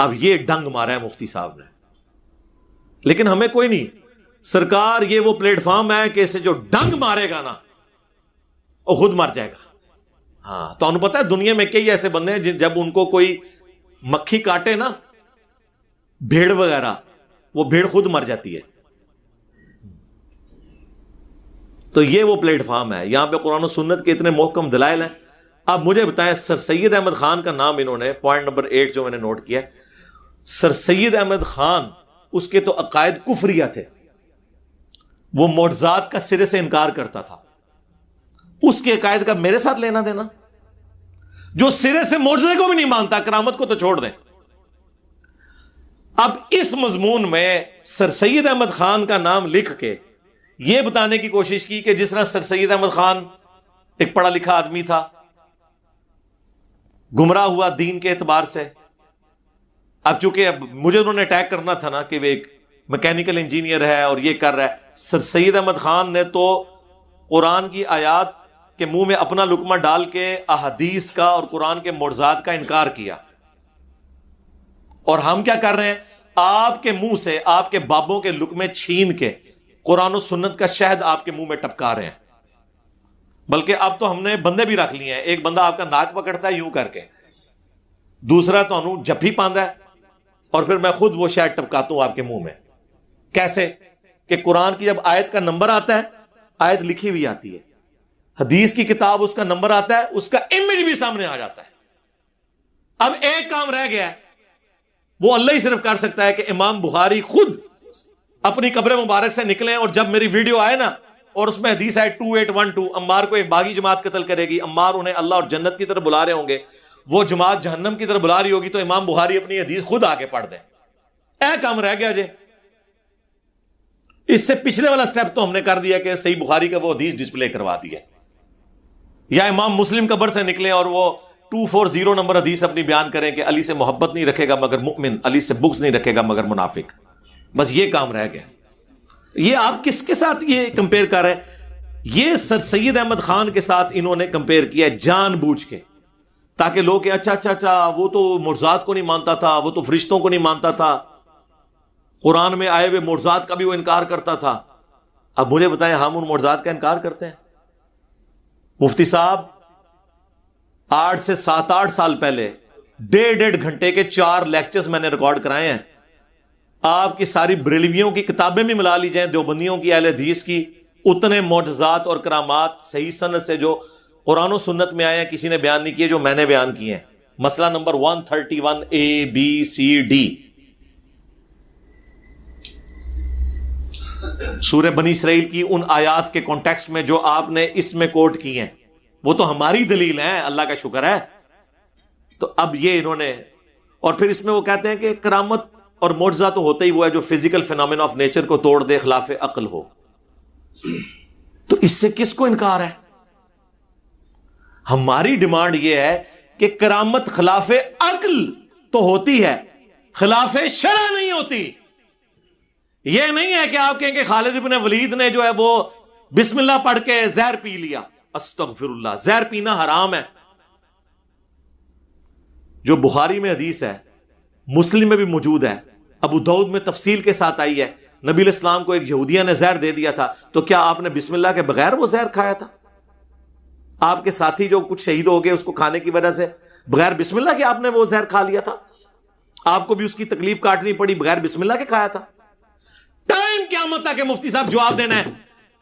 अब ये डंग मारा है मुफ्ती साहब ने लेकिन हमें कोई नहीं सरकार ये वो प्लेटफॉर्म है कि इसे जो डंग मारेगा ना वो खुद मर जाएगा हाँ तो पता है दुनिया में कई ऐसे बंदे हैं जब उनको कोई मक्खी काटे ना भेड़ वगैरह वो भेड़ खुद मर जाती है तो ये वो प्लेटफॉर्म है यहां पे कुरान सुन्नत के इतने मोहकम दलाइल हैं अब मुझे बताएं सर सैयद अहमद खान का नाम इन्होंने पॉइंट नंबर एट जो मैंने नोट किया सर सैद अहमद खान उसके तो अकायद कुफरिया थे वो मोटजात का सिरे से इनकार करता था उसके अकायद का मेरे साथ लेना देना जो सिरे से मोजे को भी नहीं मानता करामत को तो छोड़ दें अब इस मजमून में सर सैद अहमद खान का नाम लिख के यह बताने की कोशिश की कि जिस तरह सर सैद अहमद खान एक पढ़ा लिखा आदमी था गुमराह हुआ दीन के एतबार से अब चूंकि अब मुझे उन्होंने अटैक करना था ना कि वे एक मैकेनिकल इंजीनियर है और ये कर रहा है सर सैद अहमद खान ने तो कुरान की आयात के मुंह में अपना लुकमा डाल के अहदीस का और कुरान के मुर्जात का इनकार किया और हम क्या कर रहे हैं आपके मुंह से आपके बाबों के लुकमे छीन के कुरान सुन्नत का शहद आपके मुंह में टपका रहे हैं बल्कि अब तो हमने बंदे भी रख लिए हैं एक बंदा आपका नाक पकड़ता है यूं करके दूसरा तो जप्फी पांदा है और फिर मैं खुद वो शायद टपकाता हूं आपके मुंह में कैसे कि कुरान की जब आयत का नंबर आता है आयत लिखी हुई आती है हदीस की किताब उसका नंबर आता है उसका इमेज भी सामने आ जाता है अब एक काम रह गया है वो अल्लाह ही सिर्फ कर सकता है कि इमाम बुहारी खुद अपनी कब्र मुबारक से निकले और जब मेरी वीडियो आए ना और उसमें हदीस है टू एट वन टू अम्बार को एक बागी जमात कतल करेगी अम्बार उन्हें अल्लाह और जन्नत की तरफ बुला रहे होंगे वो जमात जहन्नम की तरफ बुला रही होगी तो इमाम बुहारी अपनी हदीस खुद आके पढ़ दे ए काम रह गया जे इससे पिछले वाला स्टेप तो हमने कर दिया कि सही बुहारी का वो हदीस डिस्प्ले करवा दी है या इमाम मुस्लिम कबर से निकले और वो टू फोर जीरो नंबर हदीस अपनी बयान करें कि अली से मोहब्बत नहीं रखेगा मगर मुमिन अली से बुक्स नहीं रखेगा मगर मुनाफिक बस ये काम रह गया ये आप किसके साथ ये कंपेयर कर रहे हैं ये सर सैयद अहमद खान के साथ इन्होंने कंपेयर किया जानबूझ के ताकि लोग अच्छा अच्छा अच्छा वो तो मुर्जात को नहीं मानता था वो तो फरिश्तों को नहीं मानता था कुरान में आए हुए मुर्जात का भी वो इनकार करता था अब मुझे बताएं हम उन मुर्जात का इनकार करते हैं मुफ्ती साहब आठ से सात आठ साल पहले डेढ़ डेढ़ घंटे के चार लेक्चर्स मैंने रिकॉर्ड कराए हैं आपकी सारी ब्रिलवियों की किताबें भी मिला ली जाए देवबंदियों की अहल हदीस की उतने मोटजात और करामात सही सनत से जो कुरान सुन्नत में आया किसी ने बयान नहीं किए जो मैंने बयान किए हैं मसला number one thirty one A B C D सूर्य बनी इसराइल की उन आयात के कॉन्टेक्स्ट में जो आपने इसमें कोट की हैं वो तो हमारी दलील है अल्लाह का शुक्र है तो अब ये इन्होंने और फिर इसमें वो कहते हैं कि करामत और मुआवजा तो होता ही वो है जो फिजिकल फिनोमिना ऑफ नेचर को तोड़ दे खिलाफ अकल हो तो इससे किसको इनकार है हमारी डिमांड यह है कि करामत खिलाफ अक्ल तो होती है खिलाफ शरा नहीं होती यह नहीं है कि आप कहेंगे खालिद इबन वलीद ने जो है वो बिस्मिल्ला पढ़ के जहर पी लिया अस्तफिरुल्ला जहर पीना हराम है जो बुखारी में हदीस है मुस्लिम में भी मौजूद है अबू दाऊद में तफसील के साथ आई है नबी इस्लाम को एक यहूदिया ने जहर दे दिया था तो क्या आपने बिस्मिल्ला के बगैर वो जहर खाया था आपके साथी जो कुछ शहीद हो गए उसको खाने की वजह से बगैर बिस्मिल्ला के आपने वो जहर खा लिया था आपको भी उसकी तकलीफ काटनी पड़ी बगैर बिस्मिल्ला के खाया था टाइम क्या मत के मुफ्ती साहब जवाब देना है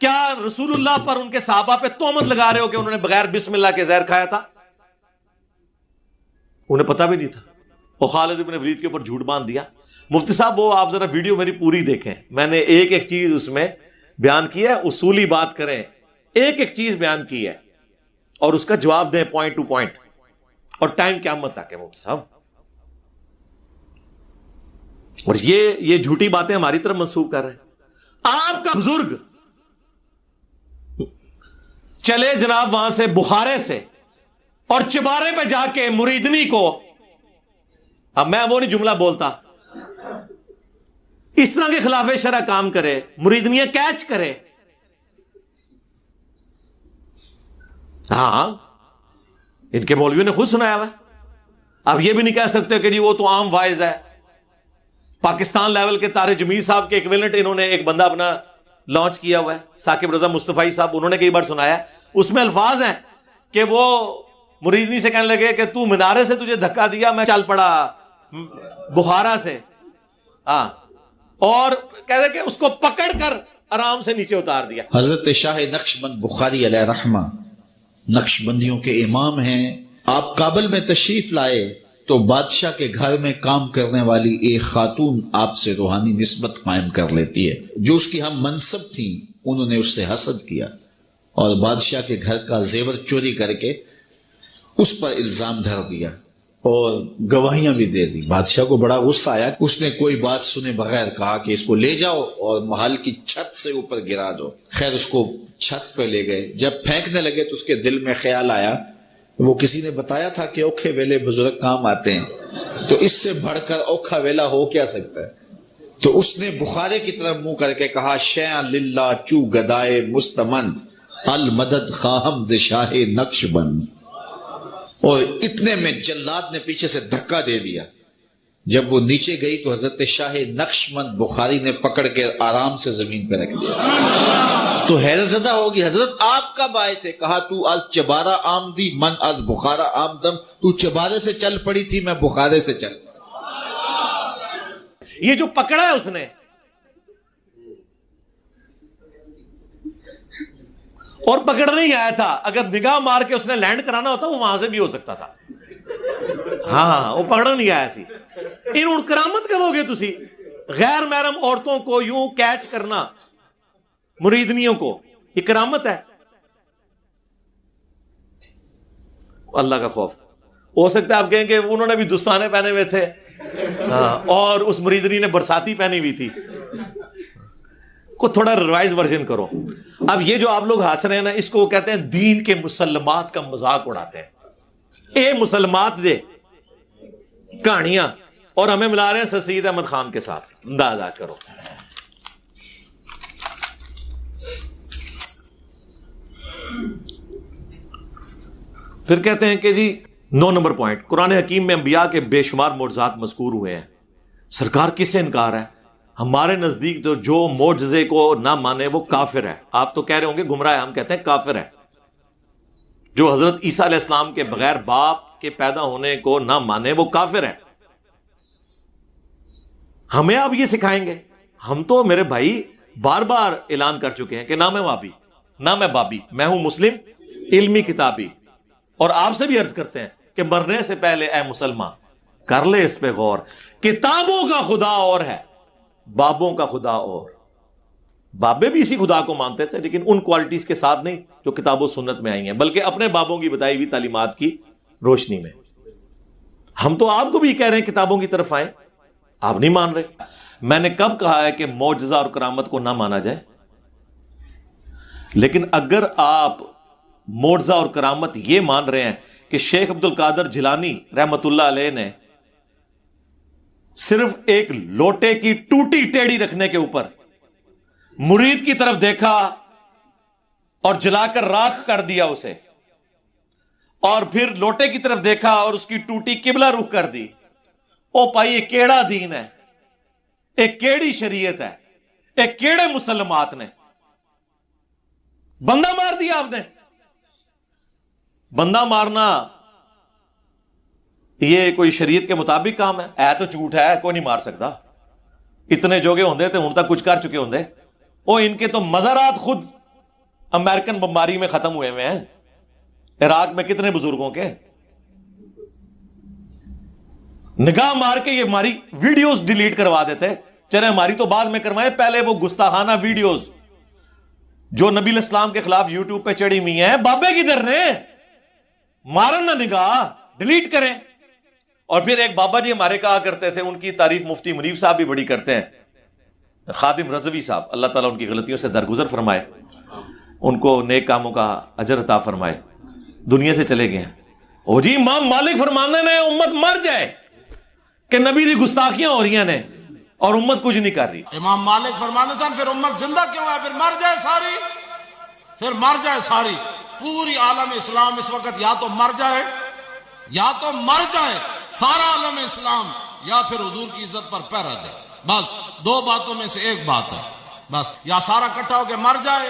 क्या रसूलुल्लाह पर उनके साहबा पे तोहमत लगा रहे हो कि उन्होंने बगैर बिस्मिल्ला के जहर खाया था उन्हें पता भी नहीं था और खालिद इबन वलीद के ऊपर झूठ बांध दिया मुफ्ती साहब वो आप जरा वीडियो मेरी पूरी देखें मैंने एक एक चीज उसमें बयान की है उसूली बात करें एक एक चीज बयान की है और उसका जवाब दें पॉइंट टू पॉइंट और टाइम क्या मत आके मुफ्ती साहब और ये ये झूठी बातें हमारी तरफ मंसूब कर रहे हैं आपका बुजुर्ग चले जनाब वहां से बुहारे से और चिबारे पे जाके मुरीदनी को अब मैं वो नहीं जुमला बोलता इस तरह के खिलाफ शरा काम करे मुरीदनिया कैच करे हाँ इनके मौलवियों ने खुद सुनाया हुआ अब यह भी नहीं कह सकते कि जी वो तो आम वाइज है पाकिस्तान लेवल के तारे जमीर साहब के इक्विलेंट इन्होंने एक बंदा अपना लॉन्च किया हुआ है साकिब रजा मुस्तफ़ाई साहब उन्होंने कई बार सुनाया उसमें अल्फाज हैं कि वो मुरीदनी से कहने लगे कि तू मीनारे से तुझे धक्का दिया मैं चल पड़ा बुखारा से हाँ और कहते कि उसको पकड़ कर आराम से नीचे उतार दिया हजरत शाह नक्शबंद बुखारी नक्शबंदियों के इमाम हैं आप काबल में तशरीफ लाए तो बादशाह के घर में काम करने वाली एक खातून आपसे रूहानी नस्बत कायम कर लेती है जो उसकी हम मनसब थी उन्होंने उससे हसद किया और बादशाह के घर का जेवर चोरी करके उस पर इल्जाम धर दिया और गवाहियां भी दे दी बादशाह को बड़ा गुस्सा आया उसने कोई बात सुने बगैर कहा कि इसको ले जाओ और महल की छत से ऊपर गिरा दो खैर उसको छत पे ले गए जब फेंकने लगे तो उसके दिल में ख्याल आया वो किसी ने बताया था कि औखे वेले बुजुर्ग काम आते हैं तो इससे बढ़कर औखा वेला हो क्या सकता है तो उसने बुखारे की तरफ मुंह करके कहा शे लिल्ला चू गदाए मुस्तमंद अल मदद खाहम शाह नक्शबंद और इतने में जल्लाद ने पीछे से धक्का दे दिया जब वो नीचे गई तो हजरत शाह नक्शमंद बुखारी ने पकड़ के आराम से जमीन पर रख दिया तो हैरत जदा होगी हजरत आप कब आए थे कहा तू आज चबारा आम दी मन आज बुखारा आमदम तू चबारे से चल पड़ी थी मैं बुखारे से चल ये जो पकड़ा है उसने और पकड़ने ही आया था अगर निगाह मार के उसने लैंड कराना होता वो वहां से भी हो सकता था हाँ वो पकड़ नहीं आया सी इन करामत करोगे तुम गैर महरम औरतों को यूं कैच करना मुरीदनियों को ये करामत है अल्लाह का खौफ हो सकता है आप कहेंगे उन्होंने भी दुस्ताने पहने हुए थे हाँ और उस मुरीदनी ने बरसाती पहनी हुई थी को थोड़ा रिवाइज वर्जन करो अब ये जो आप लोग हंस रहे हैं ना इसको कहते हैं दीन के मुसलमात का मजाक उड़ाते हैं ए मुसलमात दे कहानियां और हमें मिला रहे हैं सीद अहमद खान के साथ अंदाजा करो फिर कहते हैं कि जी नौ नंबर पॉइंट कुरान हकीम में अंबिया के बेशुमार मुआजात मजकूर हुए हैं सरकार किससे इनकार है हमारे नजदीक तो जो मोजे को ना माने वो काफिर है आप तो कह रहे होंगे गुमराह है हम कहते हैं काफिर है जो हजरत ईसा इस्लाम के बगैर बाप के पैदा होने को ना माने वो काफिर है हमें आप ये सिखाएंगे हम तो मेरे भाई बार बार ऐलान कर चुके हैं कि ना मैं वाबी ना मैं बाबी मैं हूं मुस्लिम इल्मी किताबी और आपसे भी अर्ज करते हैं कि मरने से पहले ए मुसलमान कर ले इस पे गौर किताबों का खुदा और है बाबों का खुदा और बाबे भी इसी खुदा को मानते थे लेकिन उन क्वालिटीज के साथ नहीं जो किताबों सुनत में आई है बल्कि अपने बाबों की बताई हुई तालीमत की रोशनी में हम तो आपको भी कह रहे हैं किताबों की तरफ आए आप नहीं मान रहे मैंने कब कहा है कि मोजा और करामत को ना माना जाए लेकिन अगर आप मोजा और करामत यह मान रहे हैं कि शेख अब्दुल कादर जिलानी रहमतुल्ला ने सिर्फ एक लोटे की टूटी टेढ़ी रखने के ऊपर मुरीद की तरफ देखा और जलाकर राख कर दिया उसे और फिर लोटे की तरफ देखा और उसकी टूटी किबला रुख कर दी ओ पाई ये केड़ा दीन है एक केड़ी शरीयत है एक केड़े मुसलमात ने बंदा मार दिया आपने बंदा मारना ये कोई शरीयत के मुताबिक काम है ऐ तो झूठ है कोई नहीं मार सकता इतने जोगे होंगे तो हूं तक कुछ कर चुके होंगे ओ इनके तो मजारात खुद अमेरिकन बमबारी में खत्म हुए हुए हैं इराक में कितने बुजुर्गों के निगाह मार के ये हमारी वीडियोस डिलीट करवा देते चले हमारी तो बाद में करवाए पहले वो गुस्ताहाना वीडियोस जो नबी इस्लाम के खिलाफ यूट्यूब पे चढ़ी हुई है बाबे किधर ने मारन ना निगाह डिलीट करें और फिर एक बाबा जी हमारे कहा करते थे उनकी तारीफ मुफ्ती मुनीब साहब भी बड़ी करते हैं खादिम रजवी साहब अल्लाह ताला उनकी गलतियों से दरगुजर फरमाए उनको नेक कामों का अजरता फरमाए दुनिया से चले गए हैं ओ जी माम मालिक फरमाने ने उम्मत मर जाए कि नबी की गुस्ताखियां हो रही ने और उम्मत कुछ नहीं कर रही इमाम मालिक फरमाने सन फिर उम्मत जिंदा क्यों है फिर मर जाए सारी फिर मर जाए सारी पूरी आलम इस्लाम इस वक्त या तो मर जाए या तो मर जाए सारा आलम इस्लाम या फिर हजूर की इज्जत पर पैरा दे बस दो बातों में से एक बात है बस या सारा इकट्ठा होकर मर जाए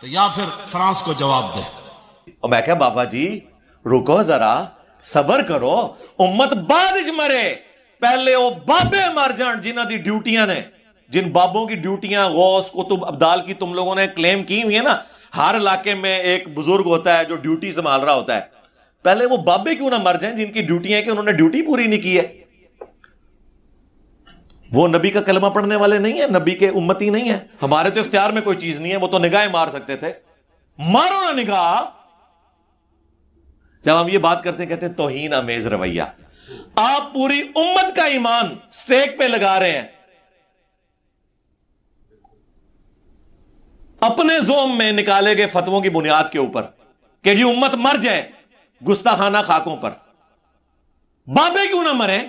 तो या फिर फ्रांस को जवाब दे और मैं क्या बाबा जी रुको जरा सबर करो उम्मत बाद मरे पहले वो बाबे मर जान जिन्हों की ड्यूटियां ने जिन बाबों की ड्यूटियां गौस तुम अब्दाल की तुम लोगों ने क्लेम की हुई है ना हर इलाके में एक बुजुर्ग होता है जो ड्यूटी संभाल रहा होता है पहले वो बाबे क्यों ना मर जाएं जिनकी ड्यूटी है कि उन्होंने ड्यूटी पूरी नहीं की है वो नबी का कलमा पढ़ने वाले नहीं है नबी के उम्मती नहीं है हमारे तो इख्तियार में कोई चीज नहीं है वो तो निगाहें मार सकते थे मारो ना निगाह जब हम ये बात करते हैं कहते हैं तोहीन अमेज रवैया आप पूरी उम्मत का ईमान स्टेक पे लगा रहे हैं अपने जोम में निकाले गए फतवों की बुनियाद के ऊपर कि जी उम्मत मर जाए गुस्ताखाना खाकों पर बाबे क्यों ना मरे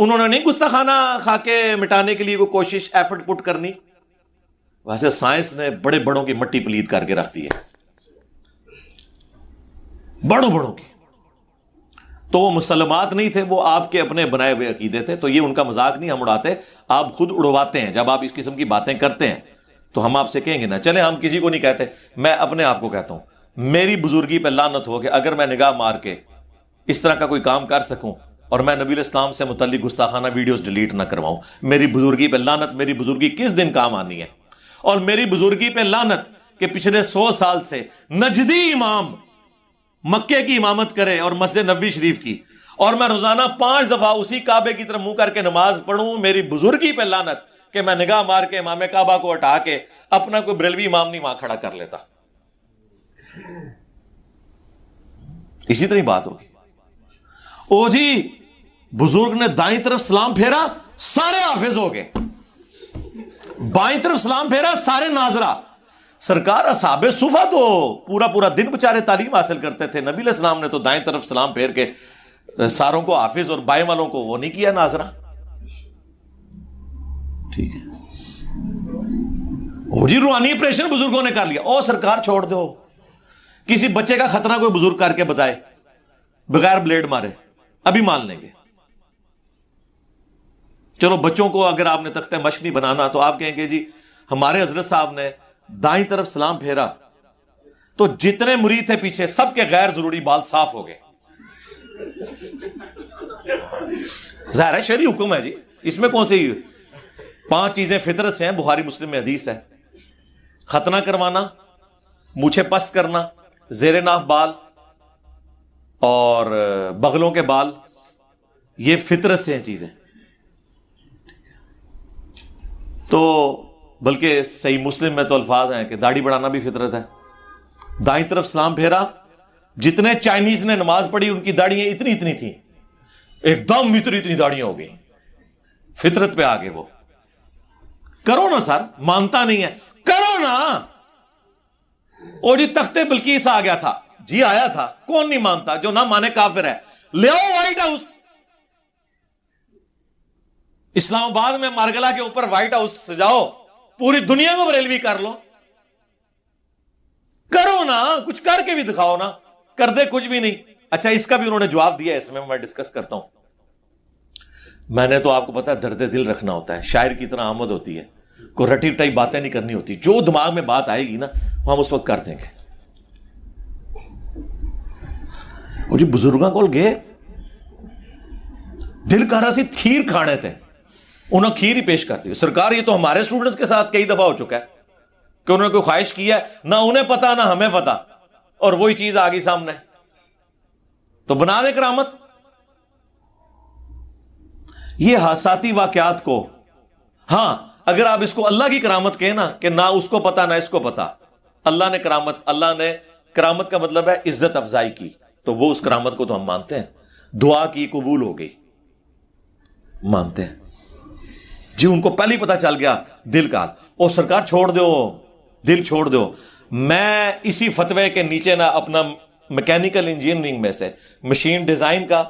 उन्होंने नहीं गुस्ताखाना खाके मिटाने के लिए कोई कोशिश एफर्ट पुट करनी वैसे साइंस ने बड़े बड़ों की मट्टी पलीद करके रख दी है बड़ों बड़ों की तो वो मुसलमात नहीं थे वो आपके अपने बनाए हुए अकीदे थे तो ये उनका मजाक नहीं हम उड़ाते आप खुद उड़वाते हैं जब आप इस किस्म की बातें करते हैं तो हम आपसे कहेंगे ना चले हम किसी को नहीं कहते मैं अपने आप को कहता हूं मेरी बुजुर्गी पर लानत हो कि अगर मैं निगाह मार के इस तरह का कोई काम कर सकूं और मैं नबी इस्लाम से मुतलिक गुस्ताखाना वीडियोस डिलीट ना करवाऊं मेरी बुजुर्गी पे लानत मेरी बुजुर्गी किस दिन काम आनी है और मेरी बुजुर्गी पे लानत के पिछले सौ साल से नजदी इमाम मक्के की इमामत करे और मस्जिद नबी शरीफ की और मैं रोजाना पांच दफा उसी काबे की तरफ मुंह करके नमाज पढ़ू मेरी बुजुर्गी पे लानत कि मैं निगाह मार के इमाम काबा को हटा के अपना कोई ब्रेलवी इमाम नहीं वहां खड़ा कर लेता इसी तरह बात होगी ओ जी बुजुर्ग ने दाई तरफ सलाम फेरा सारे हाफिज हो गए बाई तरफ सलाम फेरा सारे नाजरा सरकार असाब सुफा तो पूरा पूरा दिन बेचारे तालीम हासिल करते थे नबी इस्लाम ने तो दाई तरफ सलाम फेर के सारों को हाफिज और बाएं वालों को वो नहीं किया नाजरा ठीक है जी रूहानी ऑपरेशन बुजुर्गों ने कर लिया ओ सरकार छोड़ दो किसी बच्चे का खतरा कोई बुजुर्ग करके बताए बगैर ब्लेड मारे अभी मान लेंगे चलो बच्चों को अगर आपने तख्ते मश्क नहीं बनाना तो आप कहेंगे जी हमारे हजरत साहब ने दाई तरफ सलाम फेरा तो जितने मुरीद थे पीछे सबके गैर जरूरी बाल साफ हो गए जहरा शरी हुक्म है जी इसमें कौन सी पांच चीजें फितरत से हैं बुहारी मुस्लिम में हदीस है खतना करवाना मुझे पस्त करना जेर नाफ बाल और बगलों के बाल ये फितरत से हैं चीजें तो बल्कि सही मुस्लिम में तो अल्फाज हैं कि दाढ़ी बढ़ाना भी फितरत है दाई तरफ सलाम फेरा जितने चाइनीज ने नमाज पढ़ी उनकी दाढ़ियां इतनी इतनी थी एकदम इतनी इतनी दाढ़ियां हो गई फितरत पे आ गए वो करो ना सर मानता नहीं है करो ना और जी तख्ते बिल्किस आ गया था जी आया था कौन नहीं मानता जो ना माने काफिर है ले आओ व्हाइट हाउस इस्लामाबाद में मारगला के ऊपर व्हाइट हाउस सजाओ पूरी दुनिया में बरेलवी कर लो करो ना कुछ करके भी दिखाओ ना कर दे कुछ भी नहीं अच्छा इसका भी उन्होंने जवाब दिया इसमें मैं डिस्कस करता हूं मैंने तो आपको पता है दर्द दिल रखना होता है शायर की तरह आमद होती है को रटी रटाई बातें नहीं करनी होती जो दिमाग में बात आएगी ना हम उस वक्त कर देंगे और जी बुजुर्गों को गए दिल कर रहा सी खीर खाने थे उन्हें खीर ही पेश करती सरकार ये तो हमारे स्टूडेंट्स के साथ कई दफा हो चुका है कि उन्होंने कोई ख्वाहिश की है ना उन्हें पता ना हमें पता और वही चीज आ गई सामने तो बना दे करामत ये हासाती वाकयात को हां अगर आप इसको अल्लाह की करामत कहें ना कि ना उसको पता ना इसको पता अल्लाह ने करामत अल्लाह ने करामत का मतलब है इज्जत अफजाई की तो वो उस करामत को तो हम मानते हैं दुआ की कबूल हो गई मानते हैं जी उनको पहले ही पता चल गया दिल का ओ सरकार छोड़ दो दिल छोड़ दो मैं इसी फतवे के नीचे ना अपना मैकेनिकल इंजीनियरिंग में से मशीन डिजाइन का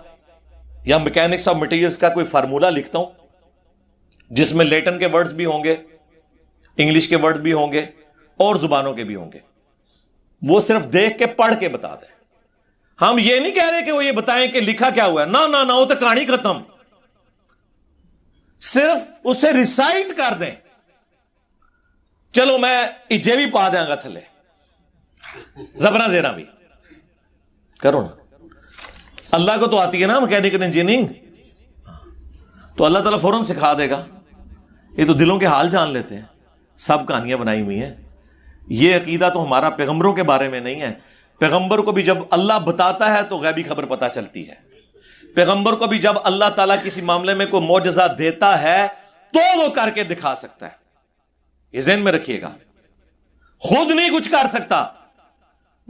या मैकेनिक्स ऑफ मटेरियल्स का कोई फार्मूला लिखता हूं जिसमें लेटन के वर्ड्स भी होंगे इंग्लिश के वर्ड भी होंगे और जुबानों के भी होंगे वो सिर्फ देख के पढ़ के बता दें हम ये नहीं कह रहे कि वो ये बताएं कि लिखा क्या हुआ है ना ना ना वो तो कहानी खत्म सिर्फ उसे रिसाइट कर दें चलो मैं इजे भी पा देंगा थले जबरा जेरा भी करो ना अल्लाह को तो आती है ना मैकेनिकल इंजीनियरिंग तो अल्लाह ताला फौरन सिखा देगा ये तो दिलों के हाल जान लेते हैं सब कहानियां बनाई हुई हैं ये अकीदा तो हमारा पैगम्बरों के बारे में नहीं है पैगंबर को भी जब अल्लाह बताता है तो गैबी खबर पता चलती है पैगंबर को भी जब अल्लाह ताला किसी मामले में कोई मोजा देता है तो वो करके दिखा सकता है ये जहन में रखिएगा खुद नहीं कुछ कर सकता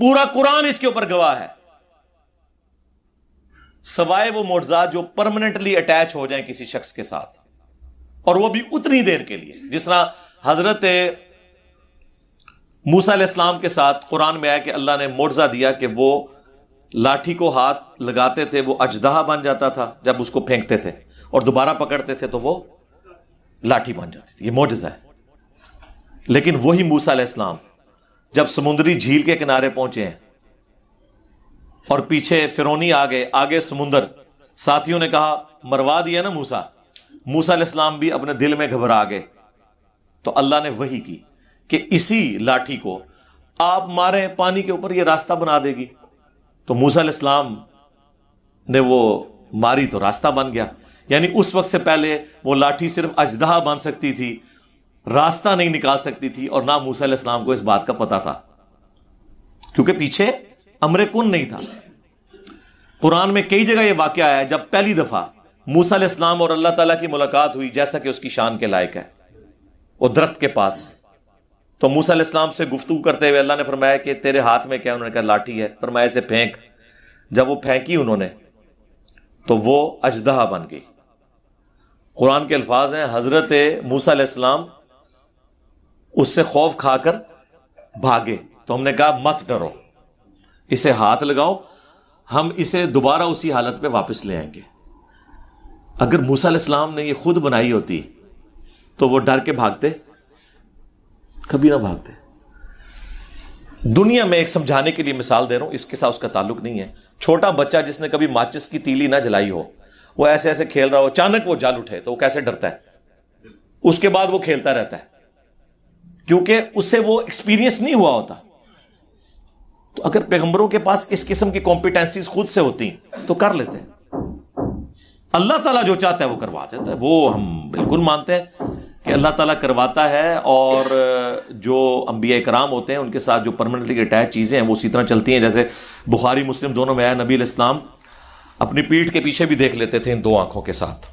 पूरा कुरान इसके ऊपर गवाह है सवाए वो मोर्जा जो परमानेंटली अटैच हो जाए किसी शख्स के साथ और वो भी उतनी देर के लिए जिस तरह हजरत मूसा इस्लाम के साथ कुरान में आया कि अल्लाह ने मोर्जा दिया कि वो लाठी को हाथ लगाते थे वो अजदहा बन जाता था जब उसको फेंकते थे और दोबारा पकड़ते थे तो वो लाठी बन जाती थी ये मोर्जा है लेकिन वही मूसा इस्लाम जब समुद्री झील के किनारे पहुंचे हैं और पीछे फिरौनी आ गए आगे समुंदर साथियों ने कहा मरवा दिया ना मूसा मूसा इस्लाम भी अपने दिल में घबरा गए तो अल्लाह ने वही की कि इसी लाठी को आप मारे पानी के ऊपर ये रास्ता बना देगी तो मूसा इस्लाम ने वो मारी तो रास्ता बन गया यानी उस वक्त से पहले वो लाठी सिर्फ अजदहा बन सकती थी रास्ता नहीं निकाल सकती थी और ना मूसा इस्लाम को इस बात का पता था क्योंकि पीछे अमर कौन नहीं था कुरान में कई जगह यह वाक्य आया है जब पहली दफा मूसा इस्लाम और अल्लाह तला की मुलाकात हुई जैसा कि उसकी शान के लायक है वो दरख्त के पास तो मूसा इस्लाम से गुफ्तू करते हुए अल्लाह ने फरमाया कि तेरे हाथ में क्या उन्होंने कहा लाठी है फरमाया से फेंक जब वो फेंकी उन्होंने तो वो अजदहा बन गई कुरान के अल्फाज हैं हजरत मूसा इस्लाम उससे खौफ खाकर भागे तो हमने कहा मत डरो इसे हाथ लगाओ हम इसे दोबारा उसी हालत पे वापस ले आएंगे अगर मूसा इस्लाम ने ये खुद बनाई होती तो वो डर के भागते कभी ना भागते दुनिया में एक समझाने के लिए मिसाल दे रहा हूं इसके साथ उसका ताल्लुक नहीं है छोटा बच्चा जिसने कभी माचिस की तीली ना जलाई हो वो ऐसे ऐसे खेल रहा हो अचानक वो जाल उठे तो वो कैसे डरता है उसके बाद वो खेलता रहता है क्योंकि उससे वो एक्सपीरियंस नहीं हुआ होता तो अगर पैगंबरों के पास इस किस्म की कॉम्पिटेंसीज खुद से होती तो कर लेते हैं अल्लाह ताला जो चाहता है वो करवा देता है वो हम बिल्कुल मानते हैं कि अल्लाह ताला करवाता है और जो अम्बिया कराम होते हैं उनके साथ जो परमानेंटली अटैच चीज़ें हैं वो उसी तरह चलती हैं जैसे बुखारी मुस्लिम दोनों में आया नबी इस्लाम अपनी पीठ के पीछे भी देख लेते थे इन दो आंखों के साथ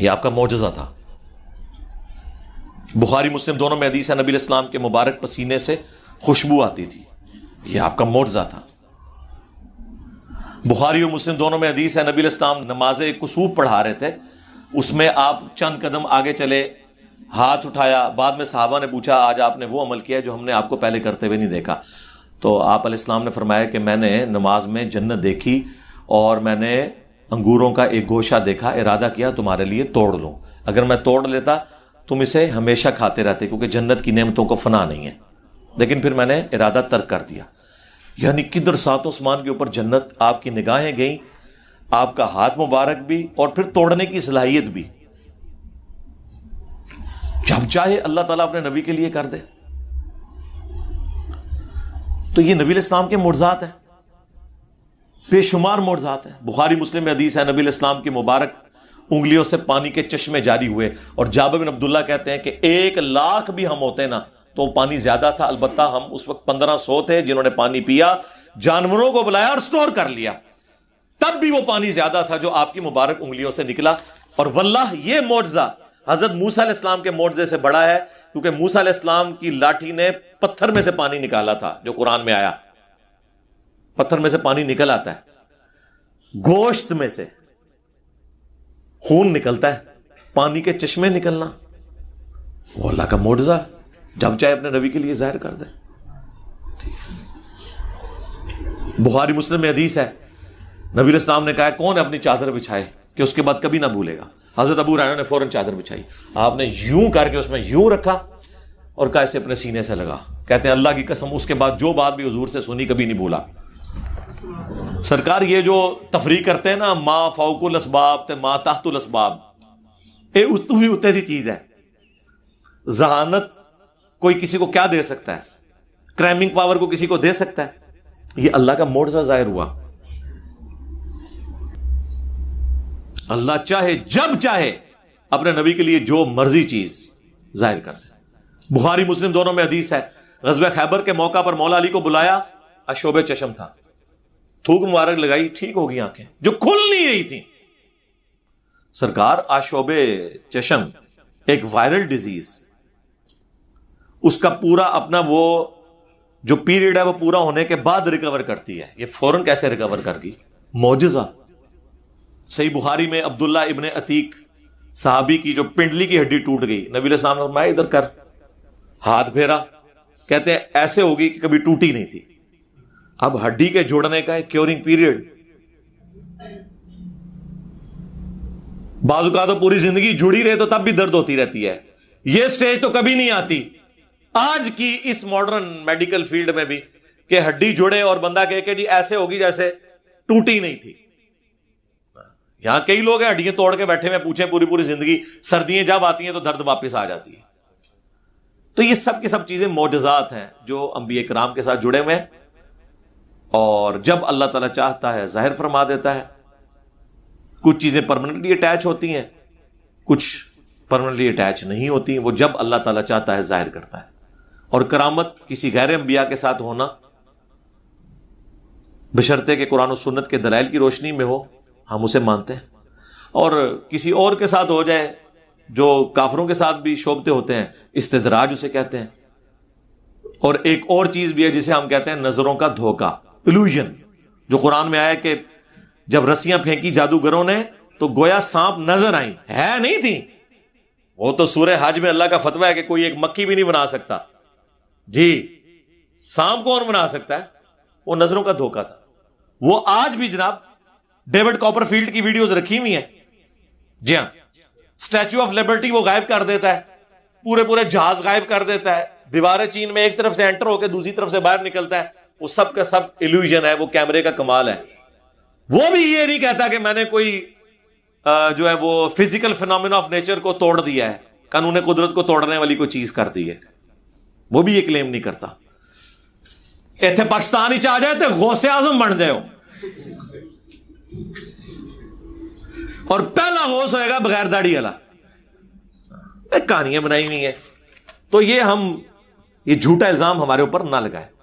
ये आपका मोजा था बुखारी मुस्लिम दोनों में हदीस है नबी इस्लाम के मुबारक पसीने से खुशबू आती थी ये आपका मोर्जा था बुखारी और मुस्लिम दोनों में हदीस है नबी इस्लाम नमाज कसूब पढ़ा रहे थे उसमें आप चंद कदम आगे चले हाथ उठाया बाद में साहबा ने पूछा आज आपने वो अमल किया जो हमने आपको पहले करते हुए नहीं देखा तो आप इस्लाम ने फरमाया कि मैंने नमाज में जन्नत देखी और मैंने अंगूरों का एक गोशा देखा इरादा किया तुम्हारे लिए तोड़ लूँ अगर मैं तोड़ लेता तुम इसे हमेशा खाते रहते क्योंकि जन्नत की नेमतों को फना नहीं है लेकिन फिर मैंने इरादा तर्क कर दिया यानी किधर सात उस्मान के ऊपर जन्नत आपकी निगाहें गई आपका हाथ मुबारक भी और फिर तोड़ने की सलाहियत भी जब चाहे अल्लाह ताला अपने नबी के लिए कर दे तो ये नबी इस्लाम के मुर्जात हैं बेशुमार मुर्जात हैं बुखारी मुस्लिम में हदीस है नबी इस्लाम की मुबारक उंगलियों से पानी के चश्मे जारी हुए और जाब बिन अब्दुल्ला कहते हैं कि एक लाख भी हम होते ना तो पानी ज्यादा था अलबत्ता हम उस वक्त पंद्रह सौ थे जिन्होंने पानी पिया जानवरों को बुलाया और स्टोर कर लिया तब भी वो पानी ज्यादा था जो आपकी मुबारक उंगलियों से निकला और वल्लाह ये मुआवजा हजरत मूसा इस्लाम के मोर्जे से बड़ा है क्योंकि मूसा इस्लाम की लाठी ने पत्थर में से पानी निकाला था जो कुरान में आया पत्थर में से पानी निकल आता है गोश्त में से खून निकलता है पानी के चश्मे निकलना वो अल्लाह का मुआवजा जब चाहे अपने नबी के लिए जाहिर कर दे बुखारी मुस्लिम में हदीस है नबी इस्लाम ने कहा कौन अपनी चादर बिछाए कि उसके बाद कभी ना भूलेगा हजरत अबू राना ने फौरन चादर बिछाई आपने यूं करके उसमें यूं रखा और कहा इसे अपने सीने से लगा कहते हैं अल्लाह की कसम उसके बाद जो बात भी हजूर से सुनी कभी नहीं भूला सरकार ये जो तफरी करते हैं ना माँ फाउकुल इसबाब ते माँ ताहतुल इसबाब ये उस भी उतनी सी चीज है जहानत कोई किसी को क्या दे सकता है क्रैमिंग पावर को किसी को दे सकता है ये अल्लाह का मोर्जा जाहिर हुआ अल्लाह चाहे जब चाहे अपने नबी के लिए जो मर्जी चीज जाहिर कर बुखारी बुहारी मुस्लिम दोनों में हदीस है गजब खैबर के मौका पर मौला अली को बुलाया अशोब चशम था थूक मुबारक लगाई ठीक होगी आंखें जो खुल नहीं रही थी सरकार आशोबे चशम एक वायरल डिजीज उसका पूरा अपना वो जो पीरियड है वो पूरा होने के बाद रिकवर करती है ये फौरन कैसे रिकवर करगी मोजा सही बुहारी में अब्दुल्ला इबन अतीक साहबी की जो पिंडली की हड्डी टूट गई नबी इस्लाम ने फरमाया इधर कर हाथ फेरा कहते हैं ऐसे होगी कि कभी टूटी नहीं थी अब हड्डी के जोड़ने का है क्योरिंग पीरियड बाजू का तो पूरी जिंदगी जुड़ी रहे तो तब भी दर्द होती रहती है यह स्टेज तो कभी नहीं आती आज की इस मॉडर्न मेडिकल फील्ड में भी कि हड्डी जुड़े और बंदा कहे के जी ऐसे होगी जैसे टूटी नहीं थी यहां कई लोग हैं हड्डियां तोड़ के बैठे में पूछे पूरी पूरी जिंदगी सर्दियां जब आती हैं तो दर्द वापस आ जाती है तो ये सब की सब चीजें मोजात हैं जो अम्बिया कराम के साथ जुड़े हुए हैं और जब अल्लाह तला चाहता है जाहिर फरमा देता है कुछ चीजें परमानेंटली अटैच होती हैं कुछ परमानेंटली अटैच नहीं होती वो जब अल्लाह ताला चाहता है जाहिर करता है और करामत किसी गैर अंबिया के साथ होना बशर्ते के कुरान सुन्नत के दलाइल की रोशनी में हो हम उसे मानते हैं और किसी और के साथ हो जाए जो काफरों के साथ भी शोभते होते हैं इस्तराज उसे कहते हैं और एक और चीज भी है जिसे हम कहते हैं नजरों का धोखा इल्यूजन जो कुरान में आया कि जब रस्सियां फेंकी जादूगरों ने तो गोया सांप नजर आई है नहीं थी वो तो सूर्य हज में अल्लाह का फतवा है कि कोई एक मक्खी भी नहीं बना सकता जी सांप कौन बना सकता है वो नजरों का धोखा था वो आज भी जनाब डेविड कॉपर फील्ड की वीडियोस रखी हुई है जी हाँ स्टैचू ऑफ लिबर्टी वो गायब कर देता है पूरे पूरे जहाज गायब कर देता है दीवारें चीन में एक तरफ से एंटर होकर दूसरी तरफ से बाहर निकलता है वो सब का सब इल्यूजन है वो कैमरे का कमाल है वो भी ये नहीं कहता कि मैंने कोई आ, जो है वो फिजिकल फिनोमिना ऑफ नेचर को तोड़ दिया है कानून कुदरत को तोड़ने वाली कोई चीज कर दी है वो भी ये क्लेम नहीं करता इतने पाकिस्तान ही आ जाए तो गौसे आजम बन जाए और पहला होश होएगा बगैर दाढ़ी वाला कहानियां बनाई हुई है तो ये हम ये झूठा इल्जाम हमारे ऊपर ना लगाए